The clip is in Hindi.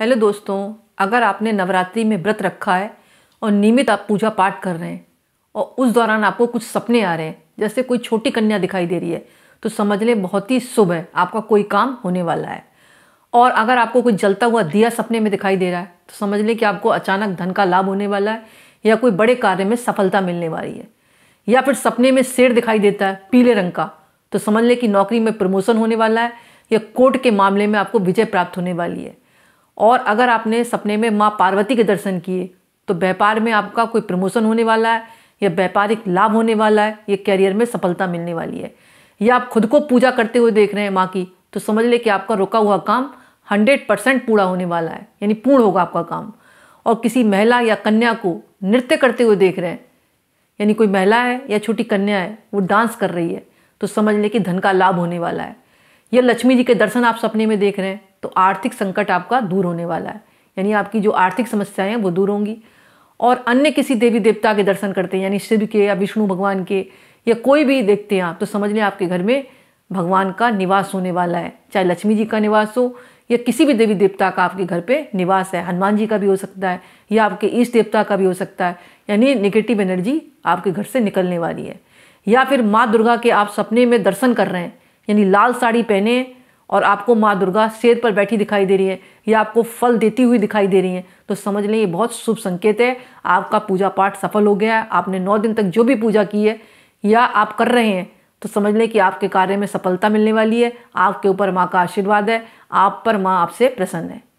हेलो दोस्तों अगर आपने नवरात्रि में व्रत रखा है और नियमित आप पूजा पाठ कर रहे हैं और उस दौरान आपको कुछ सपने आ रहे हैं जैसे कोई छोटी कन्या दिखाई दे रही है तो समझ लें बहुत ही शुभ है आपका कोई काम होने वाला है और अगर आपको कोई जलता हुआ दिया सपने में दिखाई दे रहा है तो समझ लें कि आपको अचानक धन का लाभ होने वाला है या कोई बड़े कार्य में सफलता मिलने वाली है या फिर सपने में शेर दिखाई देता है पीले रंग का तो समझ लें कि नौकरी में प्रमोशन होने वाला है या कोर्ट के मामले में आपको विजय प्राप्त होने वाली है और अगर आपने सपने में माँ पार्वती के दर्शन किए तो व्यापार में आपका कोई प्रमोशन होने वाला है या व्यापारिक लाभ होने वाला है या कैरियर में सफलता मिलने वाली है या आप खुद को पूजा करते हुए देख रहे हैं माँ की तो समझ ले कि आपका रुका हुआ काम हंड्रेड परसेंट पूरा होने वाला है यानी पूर्ण होगा आपका काम और किसी महिला या कन्या को नृत्य करते हुए देख रहे हैं यानी कोई महिला है या छोटी कन्या है वो डांस कर रही है तो समझ ले कि धन का लाभ होने वाला है या लक्ष्मी जी के दर्शन आप सपने में देख रहे हैं तो आर्थिक संकट आपका दूर होने वाला है यानी आपकी जो आर्थिक समस्याएं हैं वो दूर होंगी और अन्य किसी देवी देवता के दर्शन करते हैं यानी शिव के या विष्णु भगवान के या कोई भी देखते हैं आप तो समझ लें आपके घर में भगवान का निवास होने वाला है चाहे लक्ष्मी जी का निवास हो या किसी भी देवी देवता का आपके घर पे निवास है हनुमान जी का भी हो सकता है या आपके ईष्ट देवता का भी हो सकता है यानी निगेटिव एनर्जी आपके घर से निकलने वाली है या फिर माँ दुर्गा के आप सपने में दर्शन कर रहे हैं यानी लाल साड़ी पहने और आपको माँ दुर्गा शेर पर बैठी दिखाई दे रही है या आपको फल देती हुई दिखाई दे रही है तो समझ लें ये बहुत शुभ संकेत है आपका पूजा पाठ सफल हो गया है आपने नौ दिन तक जो भी पूजा की है या आप कर रहे हैं तो समझ लें कि आपके कार्य में सफलता मिलने वाली है आपके ऊपर माँ का आशीर्वाद है आप पर माँ आपसे प्रसन्न है